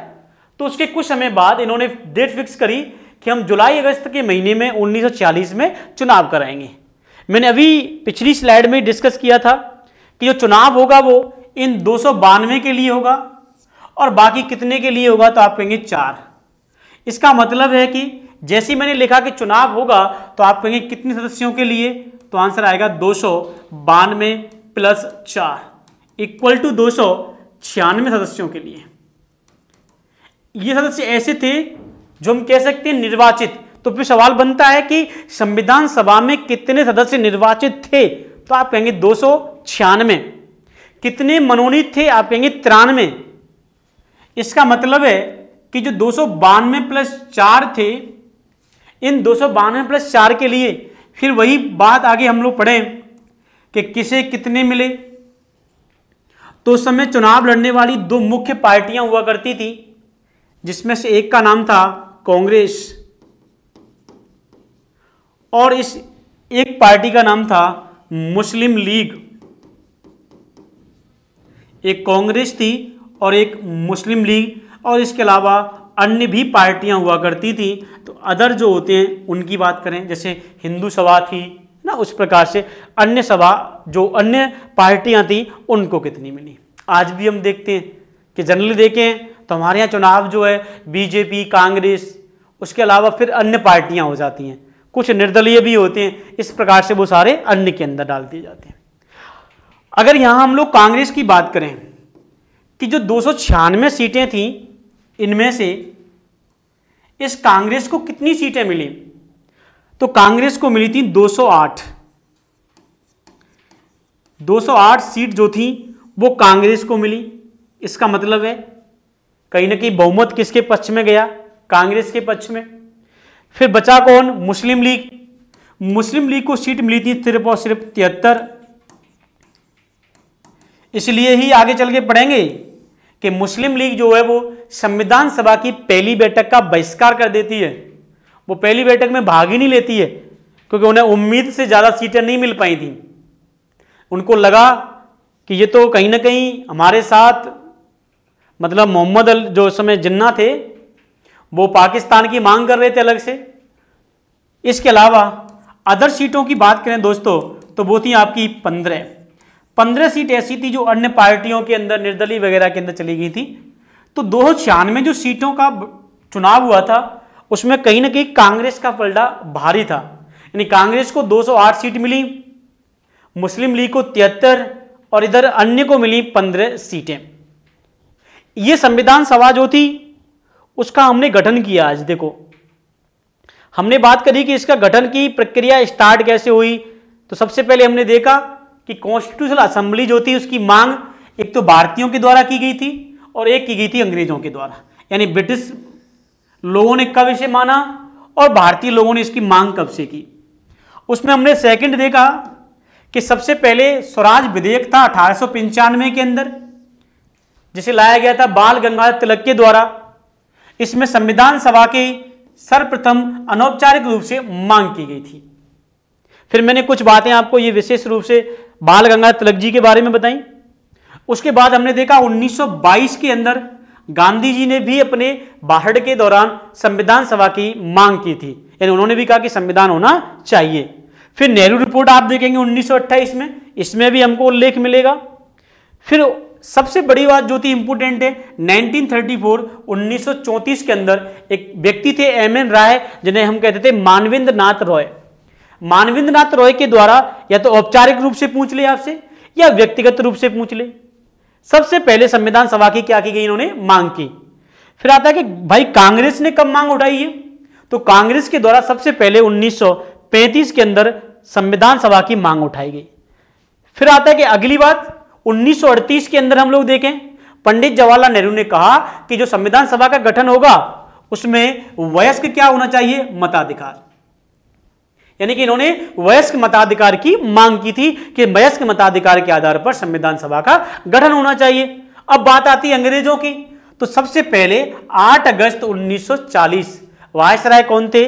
तो उसके कुछ समय बाद इन्होंने डेट फिक्स करी कि हम जुलाई अगस्त के महीने में 1940 में चुनाव कराएंगे मैंने अभी पिछली स्लाइड में डिस्कस किया था कि जो चुनाव होगा वो इन दो के लिए होगा और बाकी कितने के लिए होगा तो आप कहेंगे चार इसका मतलब है कि जैसे ही मैंने लिखा कि चुनाव होगा तो आप कहेंगे कितने सदस्यों के लिए तो आंसर आएगा दो सौ बानवे प्लस चार इक्वल टू दो सौ छियानवे सदस्यों के लिए ये सदस्य ऐसे थे जो हम कह सकते हैं निर्वाचित तो फिर सवाल बनता है कि संविधान सभा में कितने सदस्य निर्वाचित थे तो आप कहेंगे दो सौ छियानवे कितने मनोनीत थे आप कहेंगे तिरानवे इसका मतलब है कि जो दो सौ बानवे प्लस चार थे इन दो सौ बानवे प्लस चार के लिए फिर वही बात आगे हम लोग पढ़ें कि किसे कितने मिले तो उस समय चुनाव लड़ने वाली दो मुख्य पार्टियां हुआ करती थी जिसमें से एक का नाम था कांग्रेस और इस एक पार्टी का नाम था मुस्लिम लीग एक कांग्रेस थी और एक मुस्लिम लीग और इसके अलावा अन्य भी पार्टियां हुआ करती थी तो अदर जो होते हैं उनकी बात करें जैसे हिंदू सभा थी ना उस प्रकार से अन्य सभा जो अन्य पार्टियां थी उनको कितनी मिली आज भी हम देखते हैं कि जनरली देखें तो हमारे यहाँ चुनाव जो है बीजेपी कांग्रेस उसके अलावा फिर अन्य पार्टियां हो जाती हैं कुछ निर्दलीय भी होते हैं इस प्रकार से वो सारे अन्य के अंदर डाल दिए जाते हैं अगर यहाँ हम लोग कांग्रेस की बात करें कि जो दो सीटें थीं इनमें से इस कांग्रेस को कितनी सीटें मिली तो कांग्रेस को मिली थी 208 208 सीट जो थी वो कांग्रेस को मिली इसका मतलब है कहीं ना कहीं बहुमत किसके पक्ष में गया कांग्रेस के पक्ष में फिर बचा कौन मुस्लिम लीग मुस्लिम लीग को सीट मिली थी सिर्फ और सिर्फ तिहत्तर इसलिए ही आगे चल के पढ़ेंगे कि मुस्लिम लीग जो है वो संविधान सभा की पहली बैठक का बहिष्कार कर देती है वो पहली बैठक में भाग ही नहीं लेती है क्योंकि उन्हें उम्मीद से ज़्यादा सीटें नहीं मिल पाई थी उनको लगा कि ये तो कहीं ना कहीं हमारे साथ मतलब मोहम्मद अल जो उस समय जिन्ना थे वो पाकिस्तान की मांग कर रहे थे अलग से इसके अलावा अदर सीटों की बात करें दोस्तों तो वो थी आपकी पंद्रह पंद्रह सीट ऐसी थी जो अन्य पार्टियों के अंदर निर्दलीय वगैरह के अंदर चली गई थी तो दो छियानवे जो सीटों का चुनाव हुआ था उसमें कहीं ना कहीं कांग्रेस का पलड़ा भारी था यानी कांग्रेस को 208 सीट मिली मुस्लिम लीग को तिहत्तर और इधर अन्य को मिली पंद्रह सीटें ये संविधान सभा जो थी उसका हमने गठन किया आज देखो हमने बात करी कि इसका गठन की प्रक्रिया स्टार्ट कैसे हुई तो सबसे पहले हमने देखा कि कॉन्स्टिट्यूशनल असेंबली जो थी उसकी मांग एक तो भारतीयों के द्वारा की गई थी और एक की गई थी अंग्रेजों के द्वारा यानी ब्रिटिश लोगों ने कब इसे माना और भारतीय लोगों ने इसकी मांग कब से की उसमें हमने सेकंड देखा कि सबसे पहले स्वराज विधेयक था अठारह के अंदर जिसे लाया गया था बाल गंगाधर तिलक के द्वारा इसमें संविधान सभा के सर्वप्रथम अनौपचारिक रूप से मांग की गई थी फिर मैंने कुछ बातें आपको ये विशेष रूप से बाल गंगाधर तिलक जी के बारे में बताई उसके बाद हमने देखा 1922 के अंदर गांधी जी ने भी अपने बाहर के दौरान संविधान सभा की मांग की थी यानी उन्होंने भी कहा कि संविधान होना चाहिए फिर नेहरू रिपोर्ट आप देखेंगे उन्नीस में इसमें भी हमको उल्लेख मिलेगा फिर सबसे बड़ी बात जो थी इंपोर्टेंट है 1934 1934 के अंदर एक व्यक्ति थे एम एन राय जिन्हें हम कहते थे मानवेंद्र नाथ रॉय मानविंद्रनाथ नाथ रॉय के द्वारा या तो औपचारिक रूप से पूछ ले आपसे या व्यक्तिगत रूप से पूछ ले सबसे पहले संविधान सभा की क्या की गई इन्होंने मांग की फिर आता है कि भाई कांग्रेस ने कब मांग उठाई है तो कांग्रेस के द्वारा सबसे पहले 1935 के अंदर संविधान सभा की मांग उठाई गई फिर आता है कि अगली बात 1938 के अंदर हम लोग देखें पंडित जवाहरलाल नेहरू ने कहा कि जो संविधान सभा का गठन होगा उसमें वयस्क क्या होना चाहिए मताधिकार यानी कि इन्होंने वयस्क मताधिकार की मांग की थी कि वयस्क मताधिकार के आधार पर संविधान सभा का गठन होना चाहिए अब बात आती है अंग्रेजों की तो सबसे पहले 8 अगस्त 1940 वायसराय कौन थे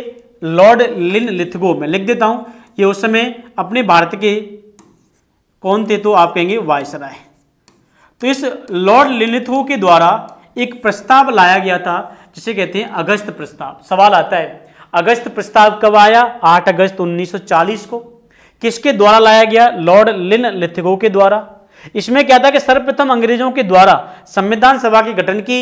लॉर्ड लिन लिथगो मैं लिख देता हूं ये उस समय अपने भारत के कौन थे तो आप कहेंगे वायसराय तो इस लॉर्ड लिन लिथगो के द्वारा एक प्रस्ताव लाया गया था जिसे कहते हैं अगस्त प्रस्ताव सवाल आता है अगस्त प्रस्ताव कब आया 8 अगस्त 1940 को किसके द्वारा लाया गया लॉर्ड लिन लिथिगो के द्वारा इसमें क्या था कि सर्वप्रथम अंग्रेजों के द्वारा संविधान सभा के गठन की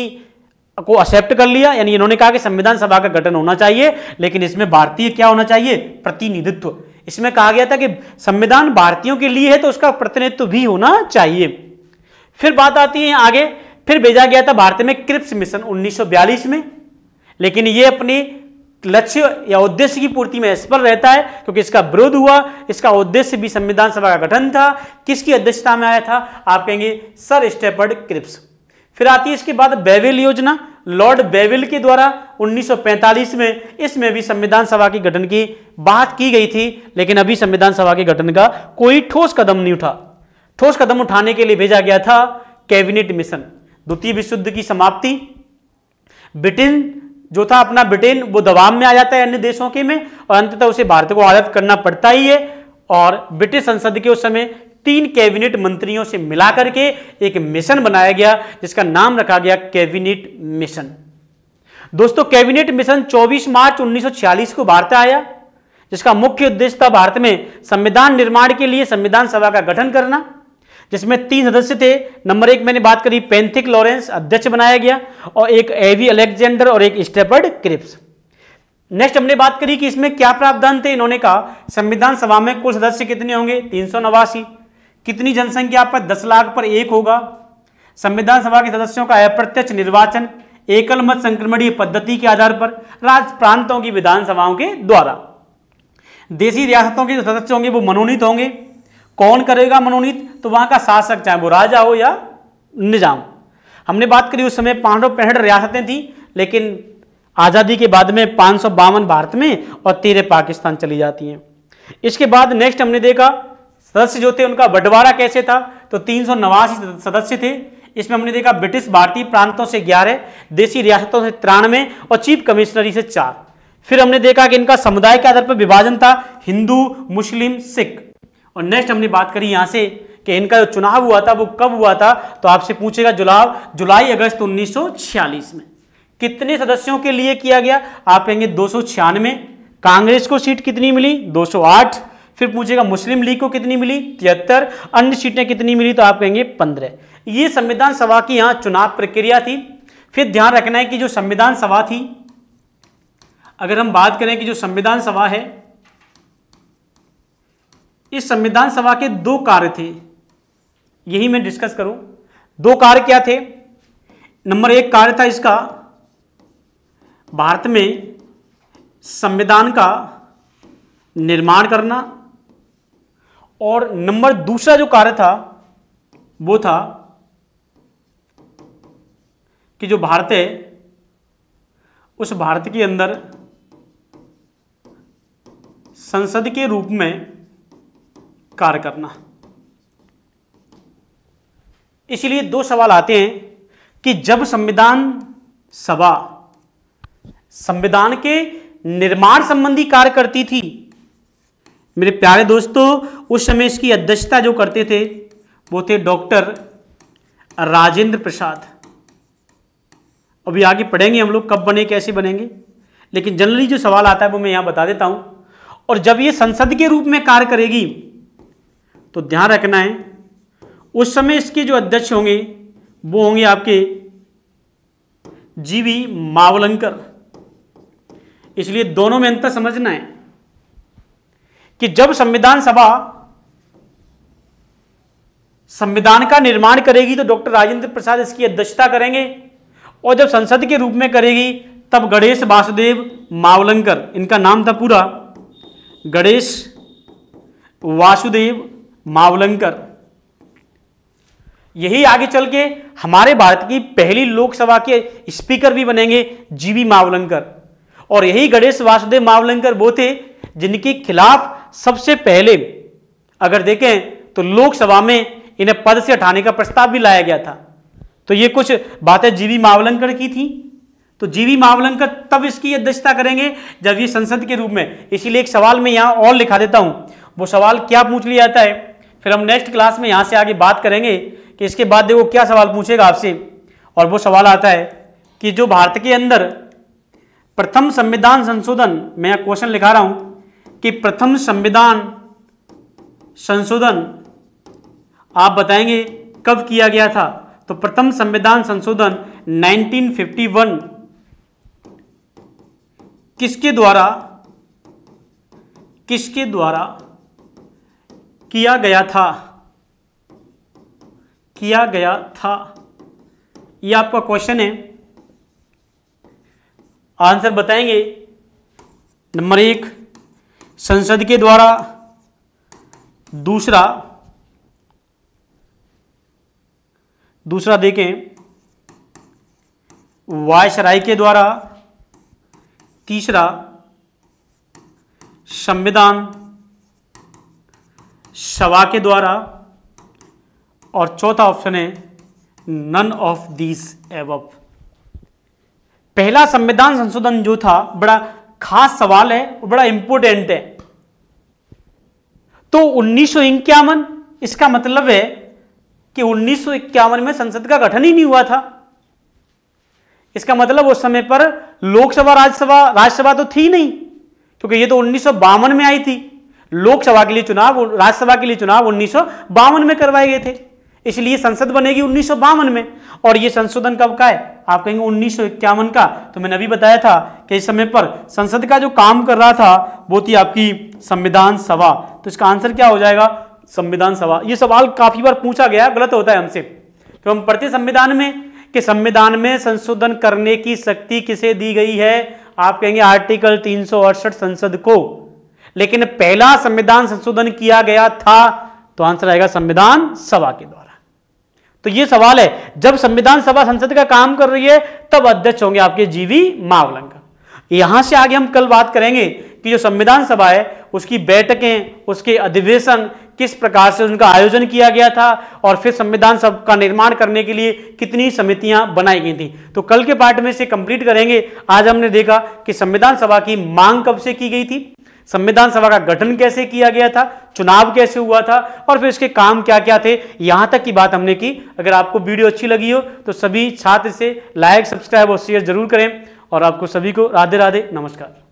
को एक्सेप्ट कर लिया यानी इन्होंने कहा कि संविधान सभा का गठन होना चाहिए लेकिन इसमें भारतीय क्या होना चाहिए प्रतिनिधित्व इसमें कहा गया था कि संविधान भारतीयों के लिए है तो उसका प्रतिनिधित्व भी होना चाहिए फिर बात आती है आगे फिर भेजा गया था भारत में क्रिप्स मिशन 1942 में लेकिन ये अपनी लक्ष्य या उद्देश्य की पूर्ति में स्पल रहता है क्योंकि इसका विरोध हुआ इसका उद्देश्य भी संविधान सभा का गठन था किसकी अध्यक्षता में आया था आप कहेंगे सर स्टेफर्ड क्रिप्स फिर आती है इसके बाद बेविल योजना लॉर्ड बेविल के द्वारा 1945 में इसमें भी संविधान सभा के गठन की बात की गई थी लेकिन अभी संविधान सभा के गठन का कोई ठोस कदम नहीं उठा ठोस कदम उठाने के लिए भेजा गया था कैबिनेट मिशन द्वितीय विश्व युद्ध की समाप्ति ब्रिटेन जो था अपना ब्रिटेन वो दबाव में आ जाता है अन्य देशों के में और अंततः उसे भारत को आज़ाद करना पड़ता ही है और ब्रिटिश संसद के उस समय तीन कैबिनेट मंत्रियों से मिलाकर के एक मिशन बनाया गया जिसका नाम रखा गया कैबिनेट मिशन दोस्तों कैबिनेट मिशन 24 मार्च 1946 को भारत आया जिसका मुख्य उद्देश्य था भारत में संविधान निर्माण के लिए संविधान सभा का गठन करना जिसमें तीन सदस्य थे नंबर एक मैंने बात करी पेंथिक लॉरेंस अध्यक्ष बनाया गया और एक एवी अलेक्जेंडर और एक स्टेफर्ड क्रिप्स नेक्स्ट हमने बात करी कि इसमें क्या प्रावधान थे इन्होंने कहा संविधान सभा में कुल सदस्य कितने होंगे तीन सौ नवासी कितनी जनसंख्या पर दस लाख पर एक होगा संविधान सभा के सदस्यों का अप्रत्यक्ष निर्वाचन एकल मत संक्रमणीय पद्धति के आधार पर राज्य प्रांतों की विधानसभाओं के द्वारा देशी रियासतों के जो सदस्य होंगे वो मनोनीत होंगे कौन करेगा मनोनीत तो वहां का शासक चाहे वो राजा हो या निजाम हमने बात करी उस समय पाँच सौ पैंसठ रियासतें थीं लेकिन आज़ादी के बाद में पाँच सौ बावन भारत में और तेरह पाकिस्तान चली जाती हैं इसके बाद नेक्स्ट हमने देखा सदस्य जो थे उनका बंटवारा कैसे था तो तीन सदस्य थे इसमें हमने देखा ब्रिटिश भारतीय प्रांतों से ग्यारह देशी रियासतों से तिरानवे और चीफ कमिश्नरी से चार फिर हमने देखा कि इनका समुदाय के आधार पर विभाजन था हिंदू मुस्लिम सिख और नेक्स्ट हमने बात करी यहाँ से कि इनका जो चुनाव हुआ था वो कब हुआ था तो आपसे पूछेगा जुलाव जुलाई अगस्त 1946 में कितने सदस्यों के लिए किया गया आप कहेंगे दो कांग्रेस को सीट कितनी मिली 208 फिर पूछेगा मुस्लिम लीग को कितनी मिली तिहत्तर अन्य सीटें कितनी मिली तो आप कहेंगे पंद्रह ये संविधान सभा की यहाँ चुनाव प्रक्रिया थी फिर ध्यान रखना है कि जो संविधान सभा थी अगर हम बात करें कि जो संविधान सभा है इस संविधान सभा के दो कार्य थे यही मैं डिस्कस करूं दो कार्य क्या थे नंबर एक कार्य था इसका भारत में संविधान का निर्माण करना और नंबर दूसरा जो कार्य था वो था कि जो भारत है उस भारत के अंदर संसद के रूप में कार्य करना इसलिए दो सवाल आते हैं कि जब संविधान सभा संविधान के निर्माण संबंधी कार्य करती थी मेरे प्यारे दोस्तों उस समय इसकी अध्यक्षता जो करते थे वो थे डॉक्टर राजेंद्र प्रसाद अभी आगे पढ़ेंगे हम लोग कब बने कैसे बनेंगे लेकिन जनरली जो सवाल आता है वो मैं यहां बता देता हूं और जब ये संसद के रूप में कार्य करेगी तो ध्यान रखना है उस समय इसके जो अध्यक्ष होंगे वो होंगे आपके जीवी मावलंकर इसलिए दोनों में अंतर समझना है कि जब संविधान सभा संविधान का निर्माण करेगी तो डॉक्टर राजेंद्र प्रसाद इसकी अध्यक्षता करेंगे और जब संसद के रूप में करेगी तब गणेश वासुदेव मावलंकर इनका नाम था पूरा गणेश वासुदेव मावलंकर यही आगे चल के हमारे भारत की पहली लोकसभा के स्पीकर भी बनेंगे जीवी मावलंकर और यही गणेश वासुदेव मावलंकर वो थे जिनके खिलाफ सबसे पहले अगर देखें तो लोकसभा में इन्हें पद से हटाने का प्रस्ताव भी लाया गया था तो ये कुछ बातें जीवी मावलंकर की थी तो जीवी मावलंकर तब इसकी अध्यक्षता करेंगे जब ये संसद के रूप में इसीलिए एक सवाल में यहां और लिखा देता हूं वो सवाल क्या पूछ लिया जाता है फिर हम नेक्स्ट क्लास में यहाँ से आगे बात करेंगे कि इसके बाद देखो क्या सवाल पूछेगा आपसे और वो सवाल आता है कि जो भारत के अंदर प्रथम संविधान संशोधन मैं क्वेश्चन लिखा रहा हूँ कि प्रथम संविधान संशोधन आप बताएंगे कब किया गया था तो प्रथम संविधान संशोधन 1951 किसके द्वारा किसके द्वारा किया गया था किया गया था ये आपका क्वेश्चन है आंसर बताएंगे नंबर एक संसद के द्वारा दूसरा दूसरा देखें वायसराय के द्वारा तीसरा संविधान शवा के द्वारा और चौथा ऑप्शन है नन ऑफ दिस एव पहला संविधान संशोधन जो था बड़ा खास सवाल है और बड़ा इंपोर्टेंट है तो उन्नीस इसका मतलब है कि उन्नीस में संसद का गठन ही नहीं हुआ था इसका मतलब उस समय पर लोकसभा राज्यसभा राज्यसभा तो थी नहीं क्योंकि ये तो उन्नीस में आई थी लोकसभा के लिए चुनाव राज्यसभा के लिए चुनाव उन्नीस में करवाए गए थे इसलिए संसद बनेगी उन्नीस में और ये संशोधन कब का है आप कहेंगे उन्नीस का तो मैंने अभी बताया था कि इस समय पर संसद का जो काम कर रहा था वो थी आपकी संविधान सभा तो इसका आंसर क्या हो जाएगा संविधान सभा ये सवाल काफी बार पूछा गया गलत होता है हमसे तो हम पढ़ते संविधान में कि संविधान में संशोधन करने की शक्ति किसे दी गई है आप कहेंगे आर्टिकल तीन संसद को लेकिन पहला संविधान संशोधन किया गया था तो आंसर आएगा संविधान सभा के द्वारा तो ये सवाल है जब संविधान सभा संसद का काम कर रही है तब अध्यक्ष होंगे आपके जीवी मावलंग यहां से आगे हम कल बात करेंगे कि जो संविधान सभा है उसकी बैठकें उसके अधिवेशन किस प्रकार से उनका आयोजन किया गया था और फिर संविधान सभा का निर्माण करने के लिए कितनी समितियां बनाई गई थी तो कल के पार्ट में से कंप्लीट करेंगे आज हमने देखा कि संविधान सभा की मांग कब से की गई थी संविधान सभा का गठन कैसे किया गया था चुनाव कैसे हुआ था और फिर इसके काम क्या क्या थे यहाँ तक की बात हमने की अगर आपको वीडियो अच्छी लगी हो तो सभी छात्र से लाइक सब्सक्राइब और शेयर जरूर करें और आपको सभी को राधे राधे नमस्कार